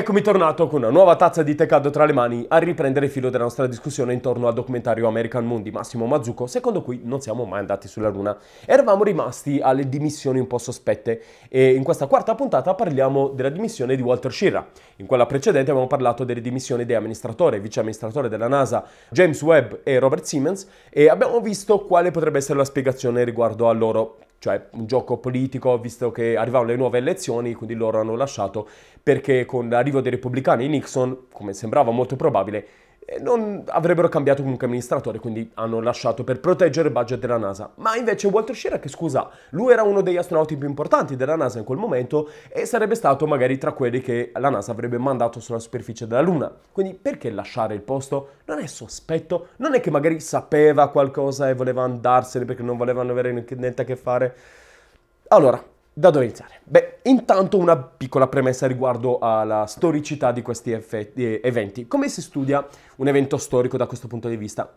Eccomi tornato con una nuova tazza di Tecado tra le mani a riprendere il filo della nostra discussione intorno al documentario American Moon di Massimo Mazzucco, secondo cui non siamo mai andati sulla Luna. Eravamo rimasti alle dimissioni un po' sospette e in questa quarta puntata parliamo della dimissione di Walter Schirra. In quella precedente abbiamo parlato delle dimissioni dei amministratori, vice amministratore della NASA James Webb e Robert Siemens e abbiamo visto quale potrebbe essere la spiegazione riguardo a loro cioè un gioco politico, visto che arrivavano le nuove elezioni, quindi loro hanno lasciato, perché con l'arrivo dei repubblicani Nixon, come sembrava molto probabile, eh, non avrebbero cambiato comunque amministratore, quindi hanno lasciato per proteggere il budget della NASA. Ma invece Walter Schirra, che scusa, lui era uno degli astronauti più importanti della NASA in quel momento e sarebbe stato magari tra quelli che la NASA avrebbe mandato sulla superficie della Luna. Quindi perché lasciare il posto? Non è sospetto? Non è che magari sapeva qualcosa e voleva andarsene perché non volevano avere niente a che fare? Allora, da dove iniziare? Beh, intanto una piccola premessa riguardo alla storicità di questi effetti, eh, eventi. Come si studia un evento storico da questo punto di vista?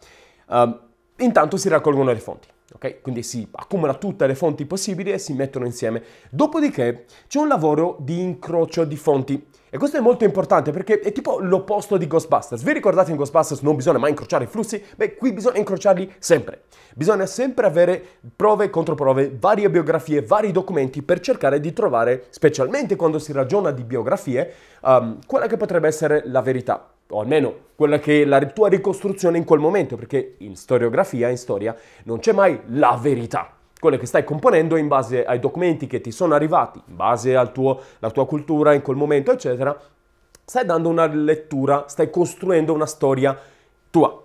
Uh, intanto si raccolgono le fonti. ok? Quindi si accumula tutte le fonti possibili e si mettono insieme. Dopodiché c'è un lavoro di incrocio di fonti. E questo è molto importante perché è tipo l'opposto di Ghostbusters. Vi ricordate in Ghostbusters non bisogna mai incrociare i flussi? Beh, qui bisogna incrociarli sempre. Bisogna sempre avere prove e controprove, varie biografie, vari documenti per cercare di trovare, specialmente quando si ragiona di biografie, um, quella che potrebbe essere la verità o almeno quella che è la tua ricostruzione in quel momento, perché in storiografia, in storia, non c'è mai la verità quelle che stai componendo in base ai documenti che ti sono arrivati, in base alla tua cultura in quel momento, eccetera, stai dando una lettura, stai costruendo una storia tua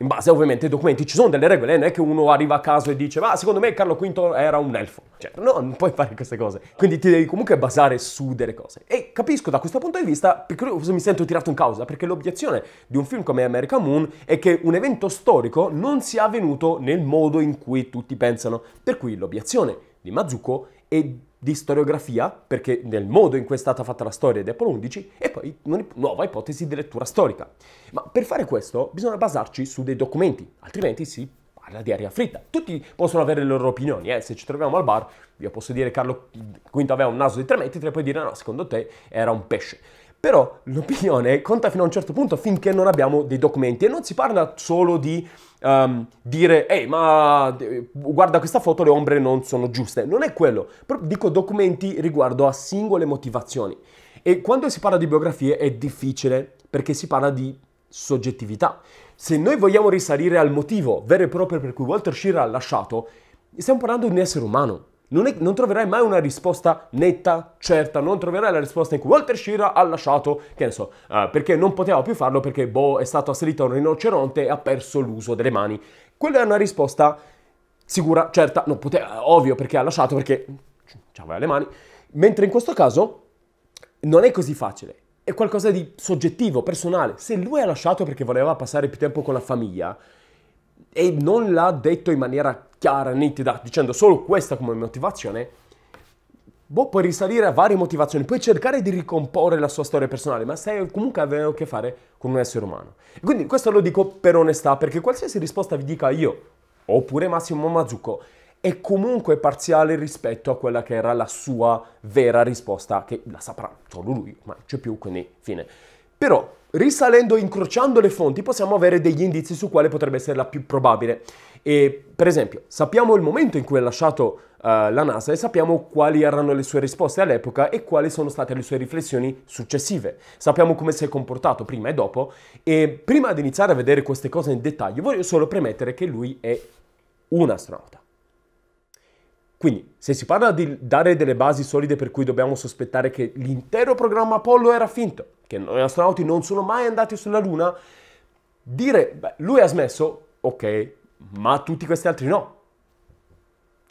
in base ovviamente ai documenti, ci sono delle regole, non è che uno arriva a caso e dice ma secondo me Carlo V era un elfo, cioè no, non puoi fare queste cose, quindi ti devi comunque basare su delle cose. E capisco da questo punto di vista, mi sento tirato in causa, perché l'obiezione di un film come America Moon è che un evento storico non sia avvenuto nel modo in cui tutti pensano, per cui l'obiezione di Mazzucco è di storiografia, perché nel modo in cui è stata fatta la storia di Apollo 11, e poi una nuova ipotesi di lettura storica. Ma per fare questo bisogna basarci su dei documenti, altrimenti si parla di aria fritta. Tutti possono avere le loro opinioni, eh? se ci troviamo al bar, io posso dire che Carlo V aveva un naso di 3 metri, e poi dire no, secondo te era un pesce. Però l'opinione conta fino a un certo punto finché non abbiamo dei documenti e non si parla solo di um, dire ehi ma eh, guarda questa foto le ombre non sono giuste, non è quello, però dico documenti riguardo a singole motivazioni. E quando si parla di biografie è difficile perché si parla di soggettività. Se noi vogliamo risalire al motivo vero e proprio per cui Walter Shearer ha lasciato, stiamo parlando di un essere umano non, è, non, troverai mai una risposta netta, certa, non troverai la risposta in cui Walter Shira ha lasciato, che ne so, uh, perché non poteva più farlo perché boh, è stato assalito a un rinoceronte e ha perso l'uso delle mani. Quella è una risposta sicura, certa, non poteva, eh, ovvio perché ha lasciato perché ci aveva le mani, mentre in questo caso non è così facile. È qualcosa di soggettivo, personale. Se lui ha lasciato perché voleva passare più tempo con la famiglia e non l'ha detto in maniera chiara, nitida, dicendo solo questa come motivazione, boh, puoi risalire a varie motivazioni, puoi cercare di ricomporre la sua storia personale, ma stai comunque avendo a che fare con un essere umano. E quindi questo lo dico per onestà, perché qualsiasi risposta vi dica io, oppure Massimo Mazzucco, è comunque parziale rispetto a quella che era la sua vera risposta, che la saprà solo lui, ma c'è più, quindi fine. Però, risalendo e incrociando le fonti, possiamo avere degli indizi su quale potrebbe essere la più probabile. E per esempio, sappiamo il momento in cui ha lasciato uh, la NASA e sappiamo quali erano le sue risposte all'epoca e quali sono state le sue riflessioni successive. Sappiamo come si è comportato prima e dopo e prima di iniziare a vedere queste cose in dettaglio voglio solo premettere che lui è un astronauta. Quindi, se si parla di dare delle basi solide per cui dobbiamo sospettare che l'intero programma Apollo era finto, che noi astronauti non sono mai andati sulla Luna, dire, beh, lui ha smesso, ok, ma tutti questi altri no.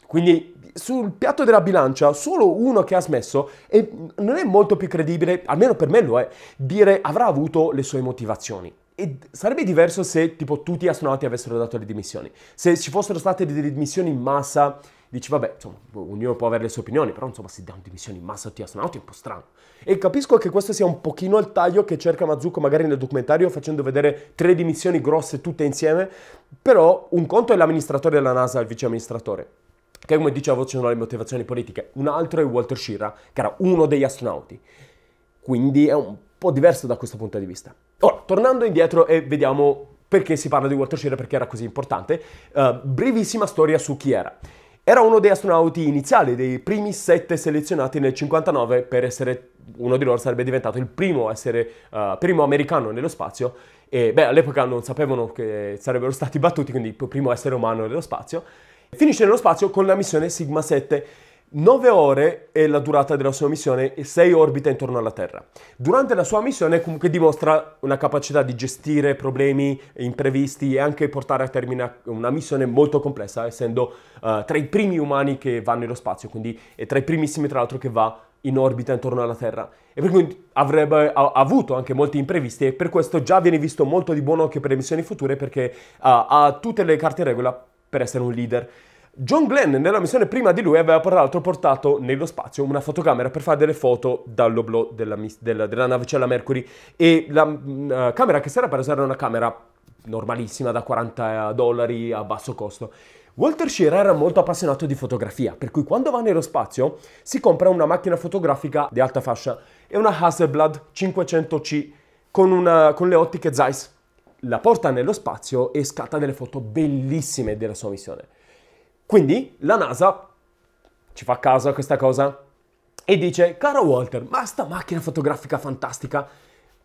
Quindi sul piatto della bilancia solo uno che ha smesso e non è molto più credibile, almeno per me lo è, dire avrà avuto le sue motivazioni. E sarebbe diverso se tipo tutti gli astronauti avessero dato le dimissioni. Se ci fossero state delle dimissioni in massa dici vabbè, insomma, ognuno può avere le sue opinioni, però insomma si danno dimissione in massa a tutti gli astronauti è un po' strano. E capisco che questo sia un pochino il taglio che cerca Mazzucco magari nel documentario facendo vedere tre dimissioni grosse tutte insieme, però un conto è l'amministratore della NASA, il viceamministratore, che come dicevo ci sono le motivazioni politiche, un altro è Walter Schirra, che era uno degli astronauti. Quindi è un po' diverso da questo punto di vista. Ora, tornando indietro e vediamo perché si parla di Walter Schirra, perché era così importante, uh, brevissima storia su chi era. Era uno dei astronauti iniziali, dei primi sette selezionati nel 59 per essere uno di loro sarebbe diventato il primo, essere, uh, primo americano nello spazio e beh all'epoca non sapevano che sarebbero stati battuti, quindi il primo essere umano nello spazio. Finisce nello spazio con la missione Sigma 7 9 ore è la durata della sua missione e 6 orbite intorno alla Terra. Durante la sua missione comunque dimostra una capacità di gestire problemi imprevisti e anche portare a termine una missione molto complessa, essendo uh, tra i primi umani che vanno nello spazio, quindi è tra i primissimi tra l'altro che va in orbita intorno alla Terra e per cui avrebbe avuto anche molti imprevisti e per questo già viene visto molto di buon occhio per le missioni future perché uh, ha tutte le carte in regola per essere un leader. John Glenn nella missione prima di lui aveva peraltro portato nello spazio una fotocamera per fare delle foto dall'oblò della, della, della navicella Mercury e la uh, camera che si era presa era una camera normalissima da 40 eh, dollari a basso costo. Walter Shearer era molto appassionato di fotografia, per cui quando va nello spazio si compra una macchina fotografica di alta fascia e una Hasselblad 500C con, una, con le ottiche Zeiss. La porta nello spazio e scatta delle foto bellissime della sua missione. Quindi la NASA ci fa caso a questa cosa e dice, caro Walter, ma sta macchina fotografica fantastica,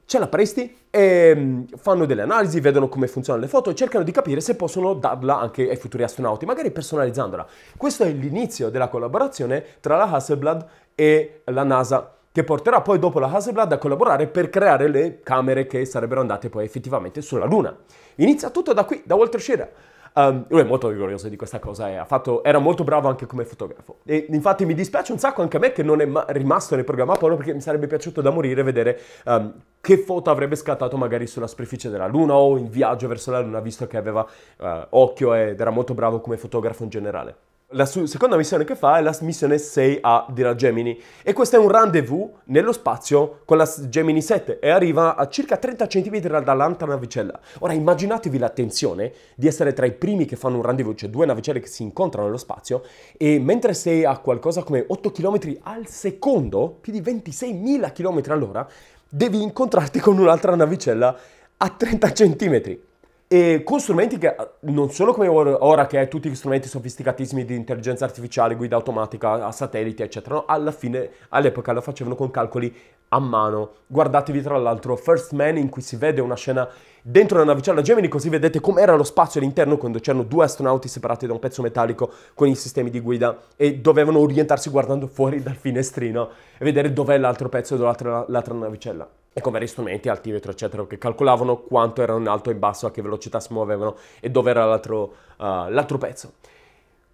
ce la presti? E mm, fanno delle analisi, vedono come funzionano le foto e cercano di capire se possono darla anche ai futuri astronauti, magari personalizzandola. Questo è l'inizio della collaborazione tra la Hasselblad e la NASA che porterà poi dopo la Hasselblad a collaborare per creare le camere che sarebbero andate poi effettivamente sulla Luna. Inizia tutto da qui, da Walter Scherer. Um, lui è molto orgoglioso di questa cosa e fatto, era molto bravo anche come fotografo. E infatti mi dispiace un sacco anche a me che non è ma- rimasto nel programma Apollo perché mi sarebbe piaciuto da morire vedere um, che foto avrebbe scattato magari sulla superficie della Luna o in viaggio verso la Luna, visto che aveva uh, occhio ed era molto bravo come fotografo in generale. La su- seconda missione che fa è la missione 6A della Gemini e questo è un rendezvous nello spazio con la Gemini 7 e arriva a circa 30 cm dall'altra navicella. Ora immaginatevi l'attenzione di essere tra i primi che fanno un rendezvous, cioè due navicelle che si incontrano nello spazio e mentre sei a qualcosa come 8 km al secondo, più di 26.000 km all'ora, devi incontrarti con un'altra navicella a 30 centimetri e con strumenti che eh, non solo come ora che hai tutti gli strumenti sofisticatissimi di intelligenza artificiale, guida automatica, a satelliti, eccetera, no? alla fine, all'epoca lo facevano con calcoli a mano. Guardatevi tra l'altro First Man in cui si vede una scena dentro la navicella Gemini, così vedete com'era lo spazio all'interno quando c'erano due astronauti separati da un pezzo metallico con i sistemi di guida e dovevano orientarsi guardando fuori dal finestrino e vedere dov'è l'altro pezzo dell'altra navicella e con vari strumenti, altimetro eccetera, che calcolavano quanto erano in alto e in basso, a che velocità si muovevano e dove era l'altro, uh, l'altro pezzo.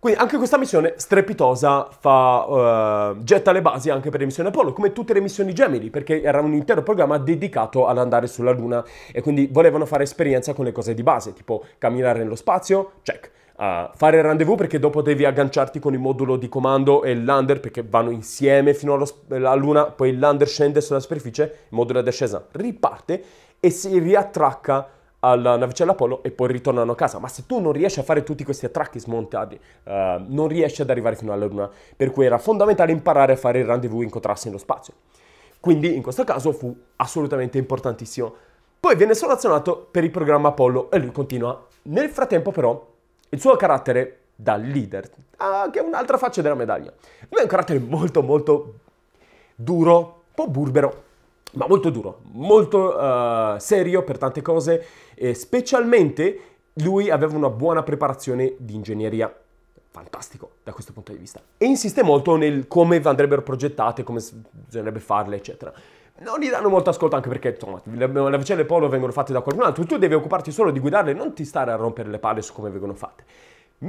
Quindi anche questa missione strepitosa fa, uh, getta le basi anche per le missioni Apollo, come tutte le missioni Gemini, perché era un intero programma dedicato ad andare sulla Luna e quindi volevano fare esperienza con le cose di base, tipo camminare nello spazio, check uh, fare il rendezvous perché dopo devi agganciarti con il modulo di comando e il lander perché vanno insieme fino alla luna, poi il lander scende sulla superficie, il modulo di discesa riparte e si riattracca alla navicella Apollo e poi ritornano a casa. Ma se tu non riesci a fare tutti questi attracchi smontati, uh, non riesci ad arrivare fino alla Luna. Per cui era fondamentale imparare a fare il rendezvous e incontrarsi nello spazio. Quindi in questo caso fu assolutamente importantissimo. Poi viene selezionato per il programma Apollo e lui continua. Nel frattempo però il suo carattere da leader, ah, che è un'altra faccia della medaglia. Lui è un carattere molto molto duro, un po' burbero, ma molto duro, molto uh, serio per tante cose, e specialmente lui aveva una buona preparazione di ingegneria. Fantastico da questo punto di vista. E insiste molto nel come andrebbero progettate, come bisognerebbe farle, eccetera non gli danno molto ascolto anche perché insomma, le, le vicende polo vengono fatte da qualcun altro, tu devi occuparti solo di guidarle, e non ti stare a rompere le palle su come vengono fatte.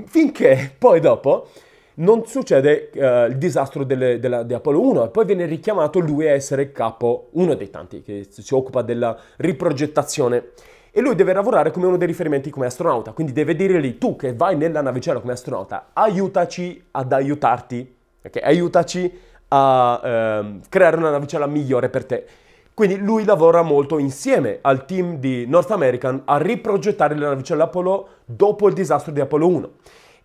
Finché poi dopo non succede eh, il disastro delle, della, di Apollo 1 e poi viene richiamato lui a essere il capo, uno dei tanti che si occupa della riprogettazione e lui deve lavorare come uno dei riferimenti come astronauta, quindi deve dire lì tu che vai nella navicella come astronauta, aiutaci ad aiutarti, ok? Aiutaci a ehm, creare una navicella migliore per te. Quindi lui lavora molto insieme al team di North American a riprogettare la navicella Apollo dopo il disastro di Apollo 1.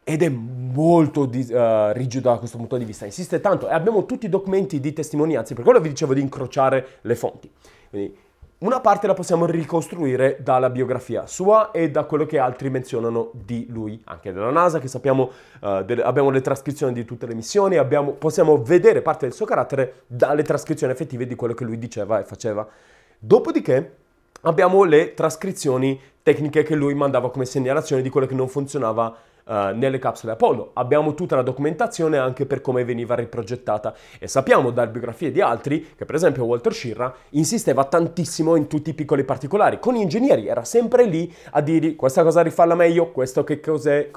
Ed è molto uh, rigido da questo punto di vista, insiste tanto e abbiamo tutti i documenti di testimonianze, per quello vi dicevo di incrociare le fonti. Quindi una parte la possiamo ricostruire dalla biografia sua e da quello che altri menzionano di lui, anche della NASA, che sappiamo, eh, de- abbiamo le trascrizioni di tutte le missioni, abbiamo, possiamo vedere parte del suo carattere dalle trascrizioni effettive di quello che lui diceva e faceva. Dopodiché abbiamo le trascrizioni tecniche che lui mandava come segnalazione di quello che non funzionava eh, nelle capsule Apollo. Abbiamo tutta la documentazione anche per come veniva riprogettata e sappiamo da biografie di altri che per esempio Walter Schirra insisteva tantissimo in tutti i piccoli particolari, con gli ingegneri era sempre lì a dirgli questa cosa rifalla meglio, questo che cos'è,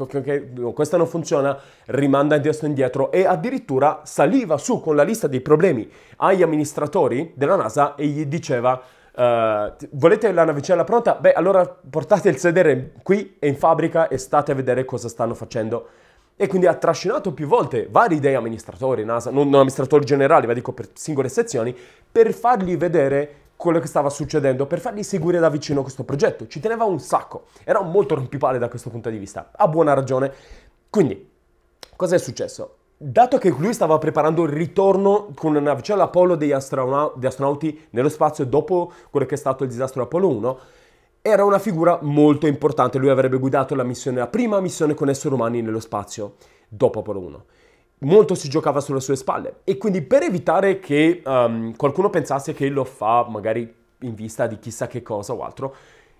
questa non funziona, rimanda indietro indietro e addirittura saliva su con la lista dei problemi agli amministratori della NASA e gli diceva Uh, volete la navicella pronta? Beh, allora portate il sedere qui e in fabbrica e state a vedere cosa stanno facendo. E quindi ha trascinato più volte vari dei amministratori, NASA, non, non amministratori generali, ma dico per singole sezioni, per fargli vedere quello che stava succedendo, per fargli seguire da vicino questo progetto. Ci teneva un sacco, era molto rompipale da questo punto di vista, a buona ragione. Quindi, cosa è successo? Dato che lui stava preparando il ritorno con una navicella Apollo degli astronauti, astronauti nello spazio dopo quello che è stato il disastro Apollo 1, era una figura molto importante. Lui avrebbe guidato la, missione, la prima missione con esseri umani nello spazio dopo Apollo 1. Molto si giocava sulle sue spalle e quindi per evitare che um, qualcuno pensasse che lo fa magari in vista di chissà che cosa o altro,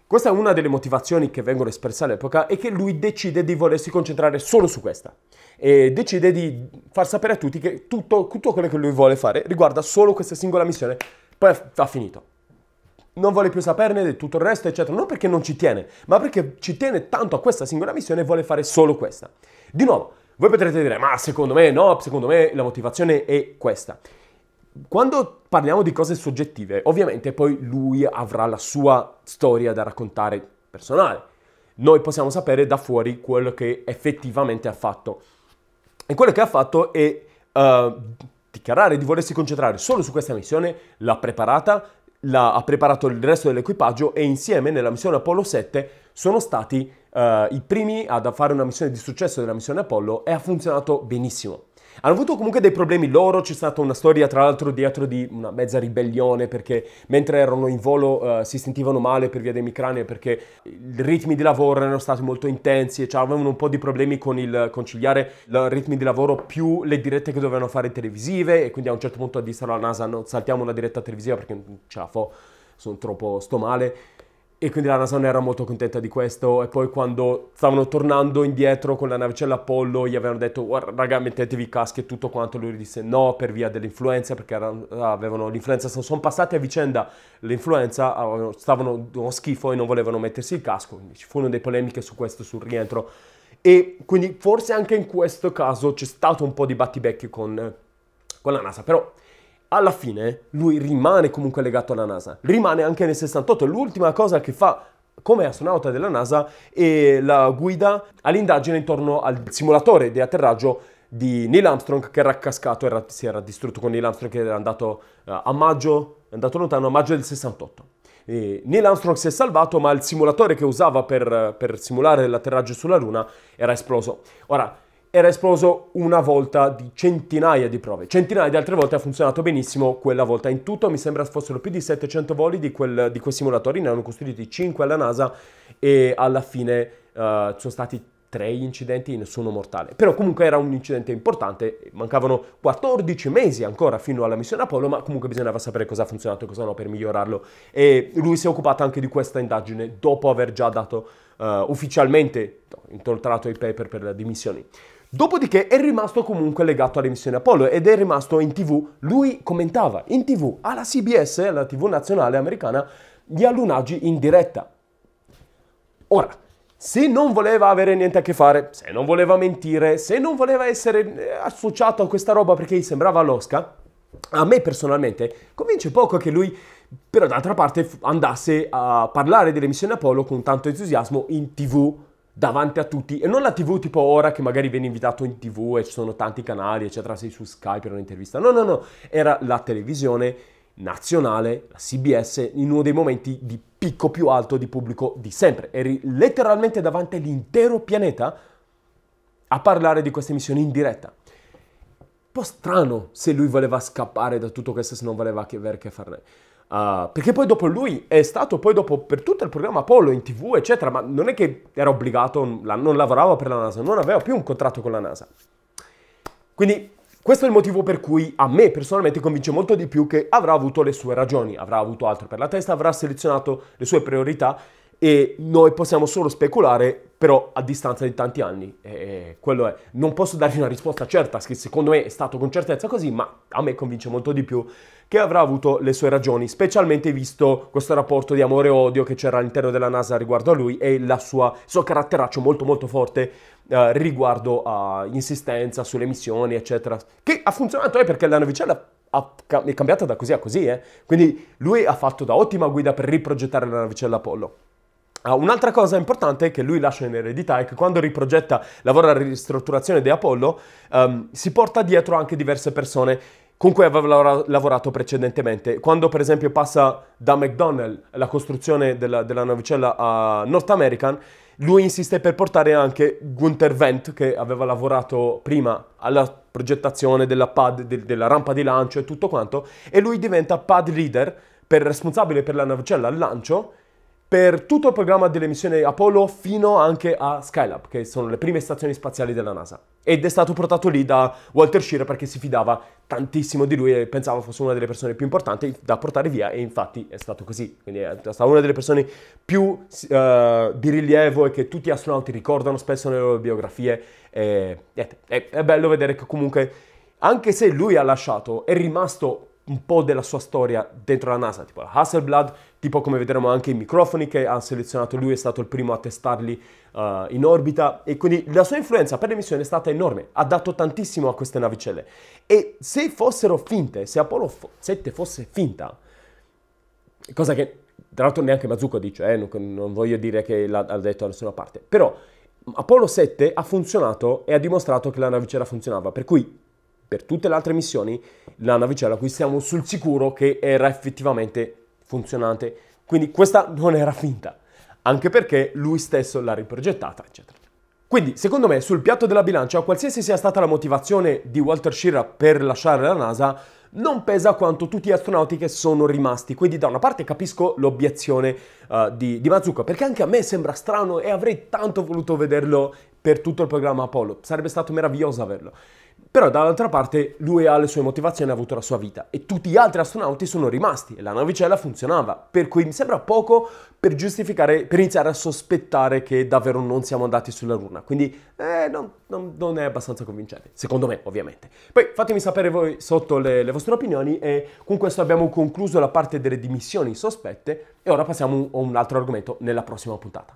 questa è una delle motivazioni che vengono espresse all'epoca e che lui decide di volersi concentrare solo su questa. E decide di far sapere a tutti che tutto, tutto quello che lui vuole fare riguarda solo questa singola missione, poi ha finito. Non vuole più saperne di tutto il resto, eccetera. Non perché non ci tiene, ma perché ci tiene tanto a questa singola missione e vuole fare solo questa. Di nuovo, voi potrete dire, ma secondo me no, secondo me la motivazione è questa. Quando parliamo di cose soggettive, ovviamente poi lui avrà la sua storia da raccontare personale. Noi possiamo sapere da fuori quello che effettivamente ha fatto. E quello che ha fatto è uh, dichiarare di volersi concentrare solo su questa missione, l'ha preparata, la, ha preparato il resto dell'equipaggio e insieme nella missione Apollo 7 sono stati uh, i primi ad fare una missione di successo della missione Apollo e ha funzionato benissimo. Hanno avuto comunque dei problemi loro, c'è stata una storia tra l'altro dietro di una mezza ribellione perché mentre erano in volo uh, si sentivano male per via dei micrani perché i ritmi di lavoro erano stati molto intensi e cioè, avevano un po' di problemi con il conciliare i ritmi di lavoro più le dirette che dovevano fare televisive e quindi a un certo punto ha detto alla NASA no, saltiamo una diretta televisiva perché non mm, ce la fo, sono troppo sto male e quindi la NASA non era molto contenta di questo. E poi quando stavano tornando indietro con la navicella Apollo, gli avevano detto, oh, raga, mettetevi i caschi e tutto quanto. Lui disse no, per via dell'influenza, perché erano, avevano l'influenza. Sono passati a vicenda l'influenza, stavano uno schifo e non volevano mettersi il casco. Quindi ci furono delle polemiche su questo, sul rientro. E quindi forse anche in questo caso c'è stato un po' di battibecchi con, con la NASA. Però alla fine lui rimane comunque legato alla NASA, rimane anche nel 68, l'ultima cosa che fa come astronauta della NASA è la guida all'indagine intorno al simulatore di atterraggio di Neil Armstrong che era cascato, era, si era distrutto con Neil Armstrong che era andato eh, a maggio, è andato lontano a maggio del 68. E Neil Armstrong si è salvato ma il simulatore che usava per, per simulare l'atterraggio sulla Luna era esploso. Ora, era esploso una volta di centinaia di prove. Centinaia di altre volte ha funzionato benissimo quella volta. In tutto mi sembra fossero più di 700 voli di, quel, di quei simulatori, ne hanno costruiti 5 alla NASA e alla fine uh, sono stati 3 incidenti, nessuno mortale. Però comunque era un incidente importante, mancavano 14 mesi ancora fino alla missione Apollo, ma comunque bisognava sapere cosa ha funzionato e cosa no per migliorarlo. E lui si è occupato anche di questa indagine dopo aver già dato uh, ufficialmente, no, inoltrato i paper per le dimissioni. Dopodiché è rimasto comunque legato alle missioni Apollo ed è rimasto in tv, lui commentava in tv alla CBS, alla tv nazionale americana, gli allunaggi in diretta. Ora, se non voleva avere niente a che fare, se non voleva mentire, se non voleva essere eh, associato a questa roba perché gli sembrava losca, a me personalmente convince poco che lui, però d'altra parte, andasse a parlare delle missioni Apollo con tanto entusiasmo in tv davanti a tutti e non la tv tipo ora che magari viene invitato in tv e ci sono tanti canali eccetera sei su Skype per un'intervista no no no era la televisione nazionale la CBS in uno dei momenti di picco più alto di pubblico di sempre eri letteralmente davanti all'intero pianeta a parlare di questa emissione in diretta un po' strano se lui voleva scappare da tutto questo se non voleva avere a che fare Uh, perché poi dopo lui è stato poi dopo per tutto il programma Apollo in tv eccetera, ma non è che era obbligato, non lavorava per la NASA, non aveva più un contratto con la NASA. Quindi questo è il motivo per cui a me personalmente convince molto di più che avrà avuto le sue ragioni, avrà avuto altro per la testa, avrà selezionato le sue priorità e noi possiamo solo speculare però a distanza di tanti anni. E quello è. Non posso darvi una risposta certa, che secondo me è stato con certezza così, ma a me convince molto di più che avrà avuto le sue ragioni, specialmente visto questo rapporto di amore e odio che c'era all'interno della NASA riguardo a lui e sua, il suo caratteraccio molto molto forte eh, riguardo all'insistenza sulle missioni, eccetera, che ha funzionato eh, perché la navicella è cambiata da così a così, eh. quindi lui ha fatto da ottima guida per riprogettare la navicella Apollo. Uh, un'altra cosa importante che lui lascia in eredità è che quando riprogetta, lavora la ristrutturazione di Apollo, um, si porta dietro anche diverse persone con cui aveva lavorato precedentemente. Quando per esempio passa da McDonnell la costruzione della, della navicella a North American, lui insiste per portare anche Gunther Wendt, che aveva lavorato prima alla progettazione della pad, de, della rampa di lancio e tutto quanto, e lui diventa pad leader, per, responsabile per la navicella al lancio, per tutto il programma delle missioni Apollo fino anche a Skylab, che sono le prime stazioni spaziali della NASA ed è stato portato lì da Walter Shearer perché si fidava tantissimo di lui e pensava fosse una delle persone più importanti da portare via e infatti è stato così, quindi è stata una delle persone più uh, di rilievo e che tutti gli astronauti ricordano spesso nelle loro biografie e, niente, è, è bello vedere che comunque anche se lui ha lasciato è rimasto un po' della sua storia dentro la NASA, tipo la Hasselblad tipo come vedremo anche i microfoni che ha selezionato lui, è stato il primo a testarli uh, in orbita e quindi la sua influenza per le missioni è stata enorme, ha dato tantissimo a queste navicelle e se fossero finte, se Apollo 7 fosse finta, cosa che tra l'altro neanche Mazzucco dice, eh, non, voglio dire che l'ha detto da nessuna parte, però mm, Apollo 7 ha funzionato e ha dimostrato che la navicella funzionava, per cui per tutte le altre missioni la navicella qui siamo sul sicuro che era effettivamente funzionante. Quindi questa non era finta, anche perché lui stesso l'ha riprogettata, eccetera. Quindi, secondo me, sul piatto della bilancia, qualsiasi sia stata la motivazione di Walter Shearer per lasciare la NASA, non pesa quanto tutti gli astronauti che sono rimasti. Quindi da una parte capisco l'obiezione uh, di, di Mazzucca, perché anche a me sembra strano e avrei tanto voluto vederlo per tutto il programma Apollo. Sarebbe stato meraviglioso averlo. Però dall'altra parte lui ha le sue motivazioni, ha avuto la sua vita e tutti gli altri astronauti sono rimasti e la navicella funzionava, per cui mi sembra poco per giustificare, per iniziare a sospettare che davvero non siamo andati sulla Luna. Quindi eh, non, non, non, è abbastanza convincente, secondo me ovviamente. Poi fatemi sapere voi sotto le, le vostre opinioni e con questo abbiamo concluso la parte delle dimissioni sospette e ora passiamo a un altro argomento nella prossima puntata.